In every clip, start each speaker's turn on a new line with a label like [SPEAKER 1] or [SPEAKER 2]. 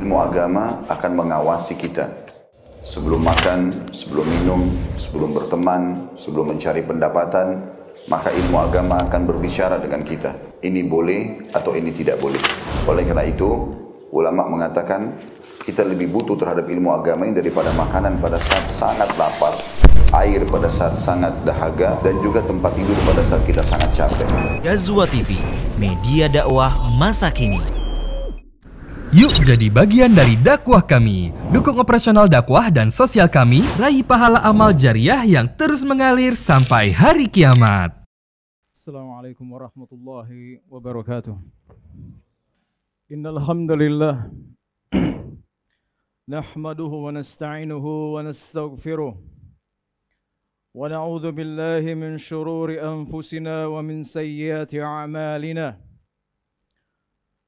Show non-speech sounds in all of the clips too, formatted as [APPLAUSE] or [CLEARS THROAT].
[SPEAKER 1] ilmu agama akan mengawasi kita. Sebelum makan, sebelum minum, sebelum berteman, sebelum mencari pendapatan, maka ilmu agama akan berbicara dengan kita. Ini boleh atau ini tidak boleh. Oleh karena itu, ulama mengatakan kita lebih butuh terhadap ilmu agama ini daripada makanan pada saat sangat lapar, air pada saat sangat dahaga, dan juga tempat tidur pada saat kita sangat capek. Gazwa TV, media dakwah masa kini. Yuk jadi bagian dari dakwah kami. Dukung operasional dakwah dan sosial kami, raih pahala amal jariah yang terus mengalir sampai hari kiamat. Assalamualaikum warahmatullahi wabarakatuh. Innalhamdulillah. [CLEARS THROAT] nahmaduhu wa nasta'inuhu wa nastaghfiruh. Wa na'udhu billahi min syururi anfusina wa min sayyati a'malina.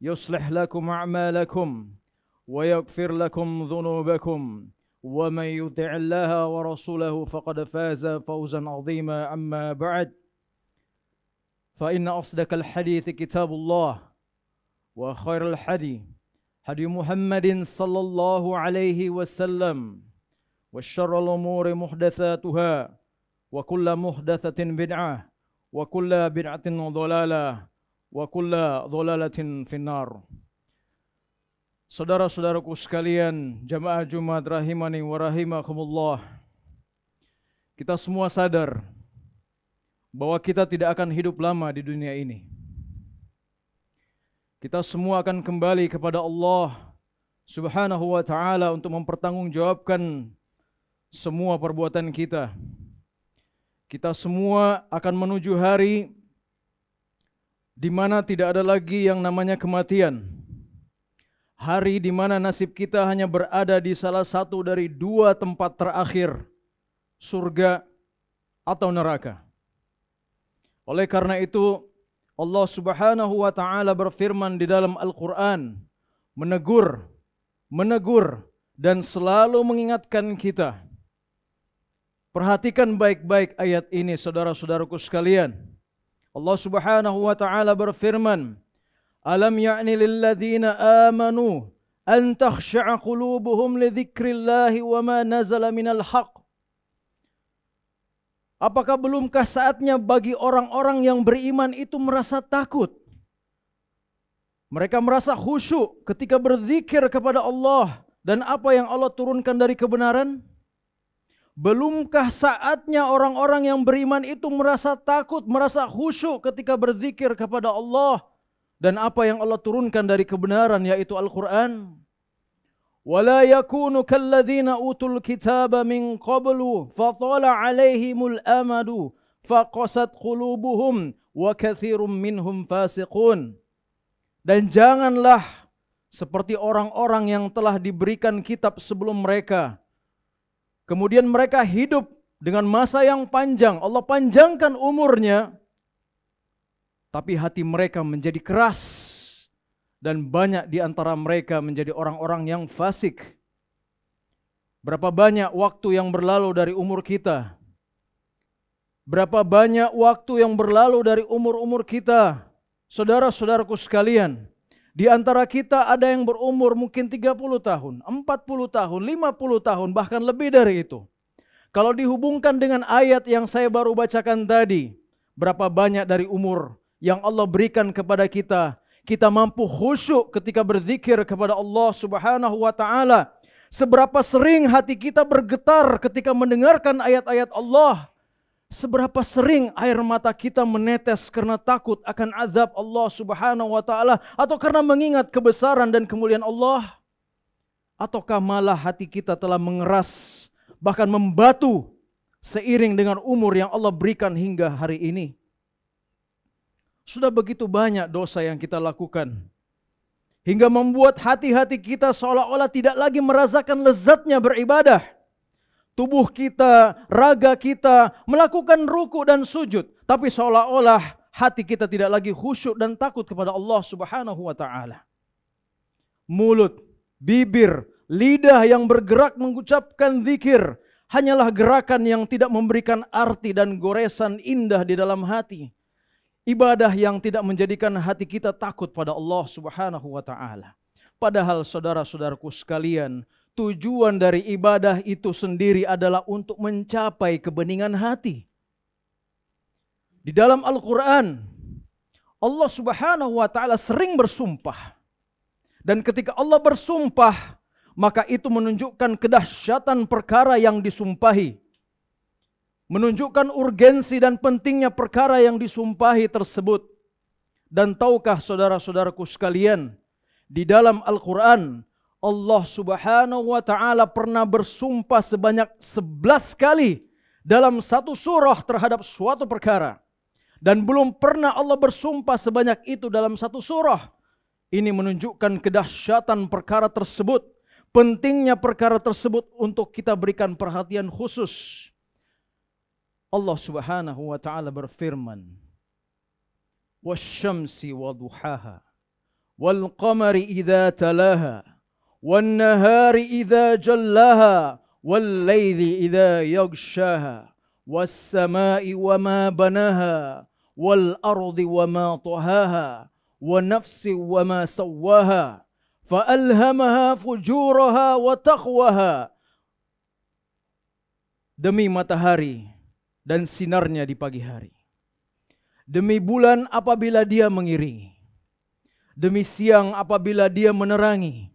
[SPEAKER 1] يصلح لكم أعمالكم ويغفر لكم ذنوبكم ومن يطع الله ورسوله فقد فاز فوزا عظيما أما بعد فإن أصدق الحديث كتاب الله وخير الحدي حدي محمد صلى الله عليه وسلم وشر الأمور محدثاتها وكل محدثة بدعة وكل بدعة ضلالة wa kulla dholalatin finnar. Saudara-saudaraku sekalian, jamaah Jumat rahimani wa rahimakumullah. Kita semua sadar bahwa kita tidak akan hidup lama di dunia ini. Kita semua akan kembali kepada Allah Subhanahu wa taala untuk mempertanggungjawabkan semua perbuatan kita. Kita semua akan menuju hari di mana tidak ada lagi yang namanya kematian. Hari di mana nasib kita hanya berada di salah satu dari dua tempat terakhir, surga atau neraka. Oleh karena itu, Allah Subhanahu wa taala berfirman di dalam Al-Qur'an menegur, menegur dan selalu mengingatkan kita. Perhatikan baik-baik ayat ini saudara-saudaraku sekalian. Allah Subhanahu wa taala berfirman, "Alam ya'ni lilladzina amanu an takhsha'a qulubuhum li dzikrillahi wa ma nazala minal haqq?" Apakah belumkah saatnya bagi orang-orang yang beriman itu merasa takut? Mereka merasa khusyuk ketika berzikir kepada Allah dan apa yang Allah turunkan dari kebenaran? Belumkah saatnya orang-orang yang beriman itu merasa takut, merasa khusyuk ketika berzikir kepada Allah dan apa yang Allah turunkan dari kebenaran yaitu Al-Qur'an? Wala yakunu kalladzina utul kitaba min qablu fatala alaihimul amadu faqasat qulubuhum wa katsirum minhum fasiqun. Dan janganlah seperti orang-orang yang telah diberikan kitab sebelum mereka, Kemudian mereka hidup dengan masa yang panjang. Allah panjangkan umurnya. Tapi hati mereka menjadi keras. Dan banyak di antara mereka menjadi orang-orang yang fasik. Berapa banyak waktu yang berlalu dari umur kita? Berapa banyak waktu yang berlalu dari umur-umur kita? Saudara-saudaraku sekalian, di antara kita ada yang berumur mungkin 30 tahun, 40 tahun, 50 tahun, bahkan lebih dari itu. Kalau dihubungkan dengan ayat yang saya baru bacakan tadi, berapa banyak dari umur yang Allah berikan kepada kita, kita mampu khusyuk ketika berzikir kepada Allah Subhanahu wa taala. Seberapa sering hati kita bergetar ketika mendengarkan ayat-ayat Allah, Seberapa sering air mata kita menetes karena takut akan azab Allah Subhanahu wa taala atau karena mengingat kebesaran dan kemuliaan Allah? Ataukah malah hati kita telah mengeras bahkan membatu seiring dengan umur yang Allah berikan hingga hari ini? Sudah begitu banyak dosa yang kita lakukan hingga membuat hati-hati kita seolah-olah tidak lagi merasakan lezatnya beribadah tubuh kita, raga kita melakukan ruku dan sujud, tapi seolah-olah hati kita tidak lagi khusyuk dan takut kepada Allah Subhanahu wa taala. Mulut, bibir, lidah yang bergerak mengucapkan zikir hanyalah gerakan yang tidak memberikan arti dan goresan indah di dalam hati. Ibadah yang tidak menjadikan hati kita takut pada Allah Subhanahu wa taala. Padahal saudara-saudaraku sekalian, tujuan dari ibadah itu sendiri adalah untuk mencapai kebeningan hati. Di dalam Al-Quran, Allah Subhanahu wa Ta'ala sering bersumpah, dan ketika Allah bersumpah, maka itu menunjukkan kedahsyatan perkara yang disumpahi, menunjukkan urgensi dan pentingnya perkara yang disumpahi tersebut. Dan tahukah saudara-saudaraku sekalian, di dalam Al-Quran Allah Subhanahu wa taala pernah bersumpah sebanyak 11 kali dalam satu surah terhadap suatu perkara dan belum pernah Allah bersumpah sebanyak itu dalam satu surah. Ini menunjukkan kedahsyatan perkara tersebut, pentingnya perkara tersebut untuk kita berikan perhatian khusus. Allah Subhanahu wa taala berfirman, "Wasyamsi wa duhaha, wal qamari والنهار إذا جَلَّهَا وَاللَّيْلِ إذا يَغْشَاهَا والسماء وما بَنَاهَا والأرض وما طهاها وَالنَّفْسِ وما سواها فألهمها فجورها وتقواها demi matahari dan sinarnya di pagi hari demi bulan apabila dia mengiringi demi siang apabila dia menerangi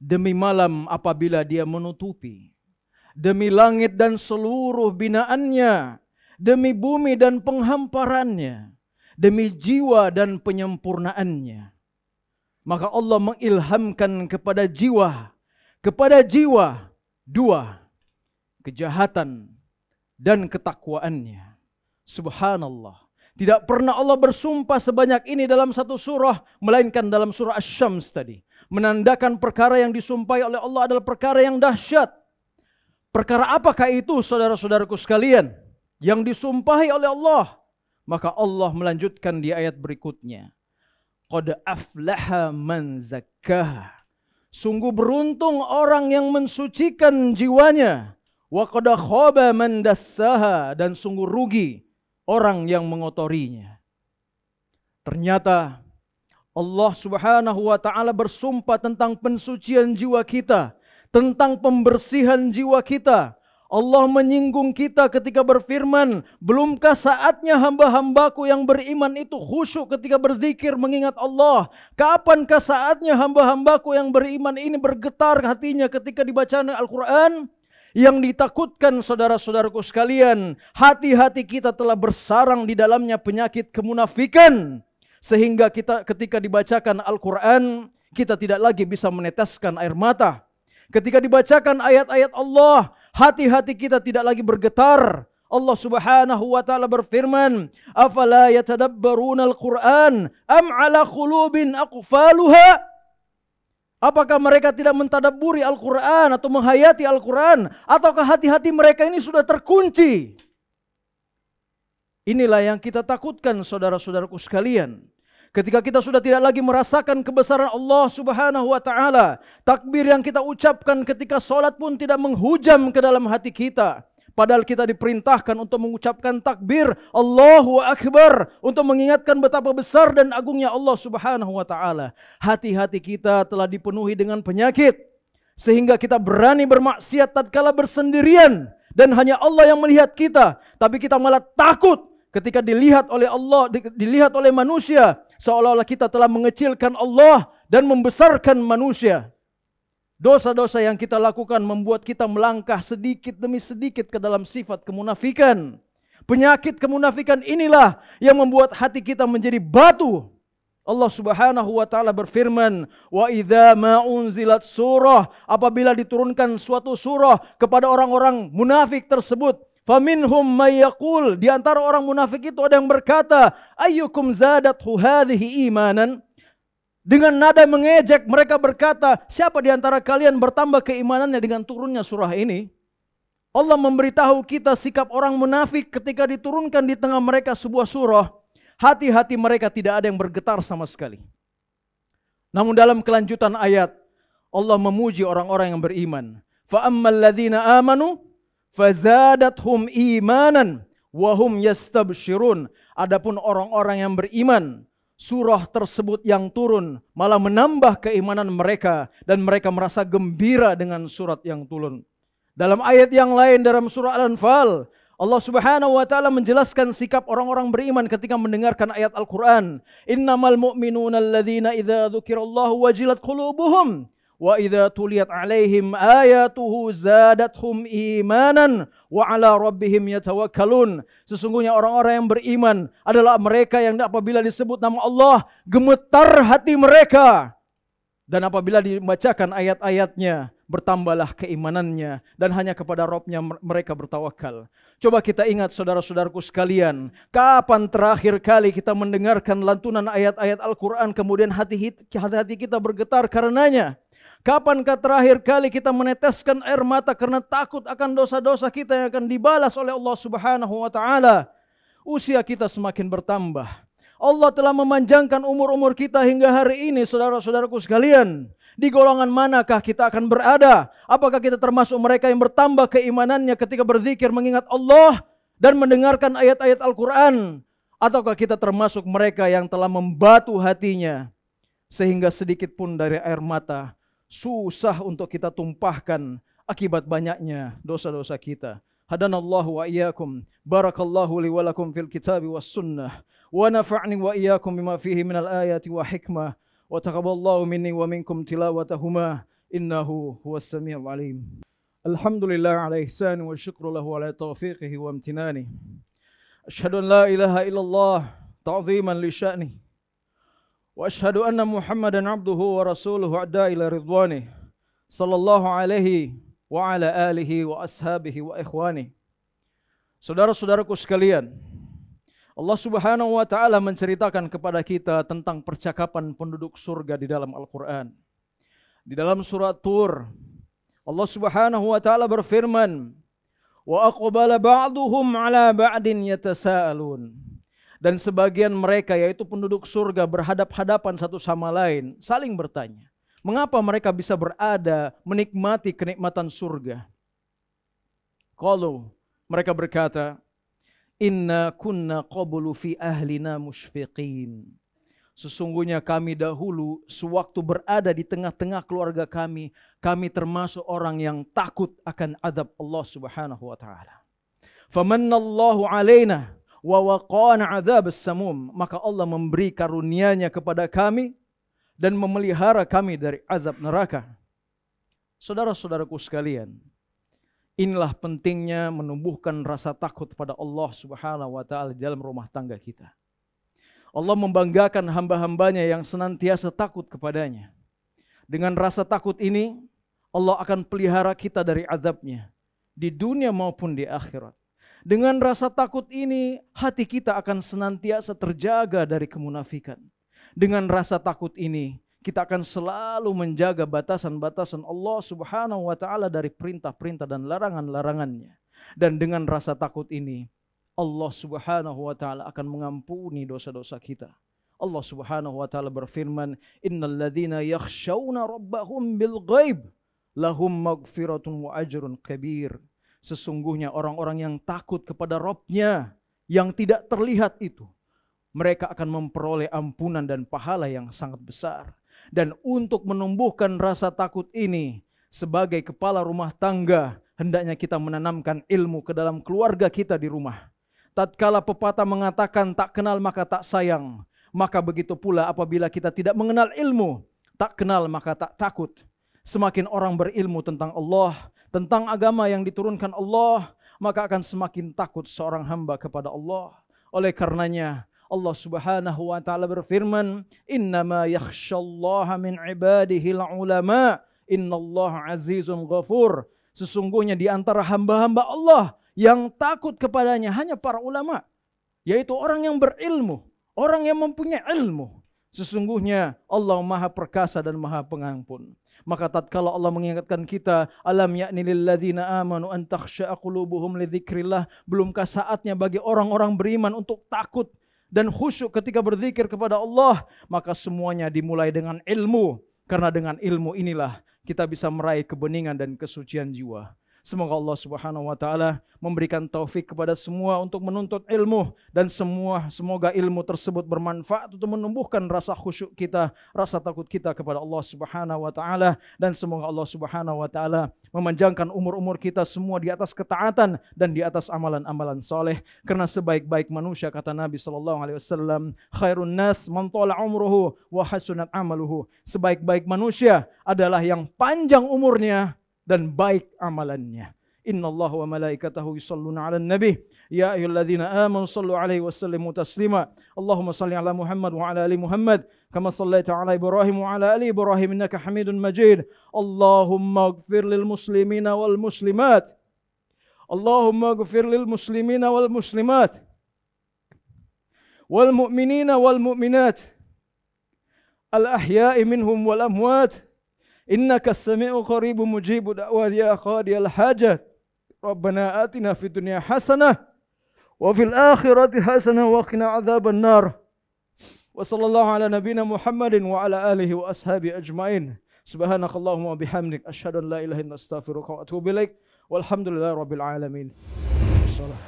[SPEAKER 1] demi malam apabila dia menutupi, demi langit dan seluruh binaannya, demi bumi dan penghamparannya, demi jiwa dan penyempurnaannya. Maka Allah mengilhamkan kepada jiwa, kepada jiwa dua kejahatan dan ketakwaannya. Subhanallah. Tidak pernah Allah bersumpah sebanyak ini dalam satu surah, melainkan dalam surah Asy-Syams tadi menandakan perkara yang disumpai oleh Allah adalah perkara yang dahsyat. Perkara apakah itu saudara-saudaraku sekalian? Yang disumpahi oleh Allah. Maka Allah melanjutkan di ayat berikutnya. Qad aflaha man zakkah. Sungguh beruntung orang yang mensucikan jiwanya. Wa qad khaba man dassaha. Dan sungguh rugi orang yang mengotorinya. Ternyata Allah Subhanahu wa taala bersumpah tentang pensucian jiwa kita, tentang pembersihan jiwa kita. Allah menyinggung kita ketika berfirman, "Belumkah saatnya hamba-hambaku yang beriman itu khusyuk ketika berzikir mengingat Allah? Kapankah saatnya hamba-hambaku yang beriman ini bergetar hatinya ketika dibaca Al-Qur'an?" yang ditakutkan saudara-saudaraku sekalian, hati-hati kita telah bersarang di dalamnya penyakit kemunafikan. Sehingga kita ketika dibacakan Al-Quran, kita tidak lagi bisa meneteskan air mata. Ketika dibacakan ayat-ayat Allah, hati-hati kita tidak lagi bergetar. Allah Subhanahu wa taala berfirman, "Afala yatadabbaruna al-Qur'an am ala qulubin aqfaluha?" Apakah mereka tidak mentadaburi Al-Qur'an atau menghayati Al-Qur'an ataukah hati-hati mereka ini sudah terkunci? Inilah yang kita takutkan saudara-saudaraku sekalian. Ketika kita sudah tidak lagi merasakan kebesaran Allah Subhanahu wa taala, takbir yang kita ucapkan ketika salat pun tidak menghujam ke dalam hati kita. Padahal kita diperintahkan untuk mengucapkan takbir Allahu Akbar untuk mengingatkan betapa besar dan agungnya Allah Subhanahu wa taala. Hati-hati kita telah dipenuhi dengan penyakit sehingga kita berani bermaksiat tatkala bersendirian dan hanya Allah yang melihat kita, tapi kita malah takut ketika dilihat oleh Allah, dilihat oleh manusia, seolah-olah kita telah mengecilkan Allah dan membesarkan manusia. Dosa-dosa yang kita lakukan membuat kita melangkah sedikit demi sedikit ke dalam sifat kemunafikan. Penyakit kemunafikan inilah yang membuat hati kita menjadi batu. Allah Subhanahu wa taala berfirman, "Wa idza ma unzilat surah", apabila diturunkan suatu surah kepada orang-orang munafik tersebut, Faminhum mayyakul. Di antara orang munafik itu ada yang berkata, ayyukum zadat hadhihi imanan. Dengan nada mengejek mereka berkata, siapa di antara kalian bertambah keimanannya dengan turunnya surah ini? Allah memberitahu kita sikap orang munafik ketika diturunkan di tengah mereka sebuah surah. Hati-hati mereka tidak ada yang bergetar sama sekali. Namun dalam kelanjutan ayat, Allah memuji orang-orang yang beriman. faamal ladina amanu fazadathum imanan wahum yastabshirun. Adapun orang-orang yang beriman, surah tersebut yang turun malah menambah keimanan mereka dan mereka merasa gembira dengan surat yang turun. Dalam ayat yang lain dalam surah Al-Anfal, Allah Subhanahu wa taala menjelaskan sikap orang-orang beriman ketika mendengarkan ayat Al-Qur'an. Innamal mu'minuna alladzina idza dzukirallahu wajilat qulubuhum wa idza tuliyat alaihim ayatuhu zadatuhum imanan wa ala rabbihim yatawakkalun sesungguhnya orang-orang yang beriman adalah mereka yang apabila disebut nama Allah gemetar hati mereka dan apabila dibacakan ayat-ayatnya bertambahlah keimanannya dan hanya kepada Robnya mereka bertawakal. Coba kita ingat saudara-saudaraku sekalian, kapan terakhir kali kita mendengarkan lantunan ayat-ayat Al-Quran kemudian hati-hati kita bergetar karenanya? Kapankah terakhir kali kita meneteskan air mata karena takut akan dosa-dosa kita yang akan dibalas oleh Allah Subhanahu wa taala? Usia kita semakin bertambah. Allah telah memanjangkan umur-umur kita hingga hari ini, saudara-saudaraku sekalian. Di golongan manakah kita akan berada? Apakah kita termasuk mereka yang bertambah keimanannya ketika berzikir mengingat Allah dan mendengarkan ayat-ayat Al-Quran? Ataukah kita termasuk mereka yang telah membatu hatinya sehingga sedikit pun dari air mata susah untuk kita tumpahkan akibat banyaknya dosa-dosa kita. Hadanallahu wa iyyakum. Barakallahu li wa fil kitab wa sunnah. Wa nafa'ni wa iyyakum bima fihi min al ayati wa hikmah. Wa taqabbalallahu minni wa minkum tilawatahuma innahu huwas samiul alim. Alhamdulillah ala ihsani wa syukru lahu ala tawfiqihi wa imtinani. Ashhadu an la ilaha illallah ta'ziman li sya'ni واشهد ان محمدا عبده ورسوله ادى الى رضوانه صلى الله عليه وعلى اله واصحابه واخوانه Saudara-saudaraku sekalian, Allah Subhanahu wa taala menceritakan kepada kita tentang percakapan penduduk surga di dalam Al-Qur'an. Di dalam surat Tur, Allah Subhanahu wa taala berfirman, "Wa aqbala ba'duhum 'ala ba'din yatasaalun." Dan sebagian mereka yaitu penduduk surga berhadap-hadapan satu sama lain saling bertanya. Mengapa mereka bisa berada menikmati kenikmatan surga? Kalau mereka berkata, Inna kunna qabulu fi ahlina mushfiqin. Sesungguhnya kami dahulu sewaktu berada di tengah-tengah keluarga kami, kami termasuk orang yang takut akan adab Allah Subhanahu wa taala. Famanallahu alaina wa waqana adzabas samum maka Allah memberi karunia-Nya kepada kami dan memelihara kami dari azab neraka. Saudara-saudaraku sekalian, inilah pentingnya menumbuhkan rasa takut pada Allah Subhanahu wa taala di dalam rumah tangga kita. Allah membanggakan hamba-hambanya yang senantiasa takut kepadanya. Dengan rasa takut ini, Allah akan pelihara kita dari azabnya di dunia maupun di akhirat. Dengan rasa takut ini, hati kita akan senantiasa terjaga dari kemunafikan. Dengan rasa takut ini, kita akan selalu menjaga batasan-batasan Allah Subhanahu wa taala dari perintah-perintah dan larangan-larangannya. Dan dengan rasa takut ini Allah Subhanahu wa taala akan mengampuni dosa-dosa kita. Allah Subhanahu wa taala berfirman, "Innal ladzina yakhshawna rabbahum bil ghaib lahum maghfiratun wa ajrun kabir." Sesungguhnya orang-orang yang takut kepada Robnya yang tidak terlihat itu, mereka akan memperoleh ampunan dan pahala yang sangat besar. Dan untuk menumbuhkan rasa takut ini, sebagai kepala rumah tangga, hendaknya kita menanamkan ilmu ke dalam keluarga kita di rumah. Tatkala pepatah mengatakan tak kenal maka tak sayang, maka begitu pula apabila kita tidak mengenal ilmu, tak kenal maka tak takut. Semakin orang berilmu tentang Allah, tentang agama yang diturunkan Allah, maka akan semakin takut seorang hamba kepada Allah. Oleh karenanya, Allah Subhanahu wa taala berfirman, "Innama yakhsyallaha min ibadihi ulama, innallaha azizun ghafur." Sesungguhnya di antara hamba-hamba Allah yang takut kepadanya hanya para ulama, yaitu orang yang berilmu, orang yang mempunyai ilmu, Sesungguhnya Allah Maha Perkasa dan Maha Pengampun. Maka tatkala Allah mengingatkan kita, alam yakni lilladzina amanu an takhsya'a qulubuhum li belumkah saatnya bagi orang-orang beriman untuk takut dan khusyuk ketika berzikir kepada Allah, maka semuanya dimulai dengan ilmu. Karena dengan ilmu inilah kita bisa meraih kebeningan dan kesucian jiwa. Semoga Allah Subhanahu wa taala memberikan taufik kepada semua untuk menuntut ilmu dan semua semoga ilmu tersebut bermanfaat untuk menumbuhkan rasa khusyuk kita, rasa takut kita kepada Allah Subhanahu wa taala dan semoga Allah Subhanahu wa taala memanjangkan umur-umur kita semua di atas ketaatan dan di atas amalan-amalan soleh karena sebaik-baik manusia kata Nabi sallallahu alaihi wasallam khairun nas man tala umruhu wa hasunat amaluhu sebaik-baik manusia adalah yang panjang umurnya dan baik amalannya. Inna Allah wa malaikatahu yusalluna ala nabi. Ya ayuhalladzina amanu sallu alaihi wa sallimu taslima. Allahumma salli ala Muhammad wa ala ali Muhammad. كما صليت على ابراهيم وعلى ال ابراهيم انك حميد مجيد اللهم اغفر للمسلمين والمسلمات اللهم اغفر wal والمسلمات Al ahya'i minhum wal amwat. إنك السميع قريب مجيب دعوة يا قاضي الحاجة ربنا آتنا في الدنيا حسنة وفي الآخرة حسنة وقنا عذاب النار وصلى الله على نبينا محمد وعلى آله وأصحابه أجمعين سبحانك اللهم وبحمدك أشهد أن لا إله إلا أستغفرك وأتوب إليك والحمد لله رب العالمين الصلاة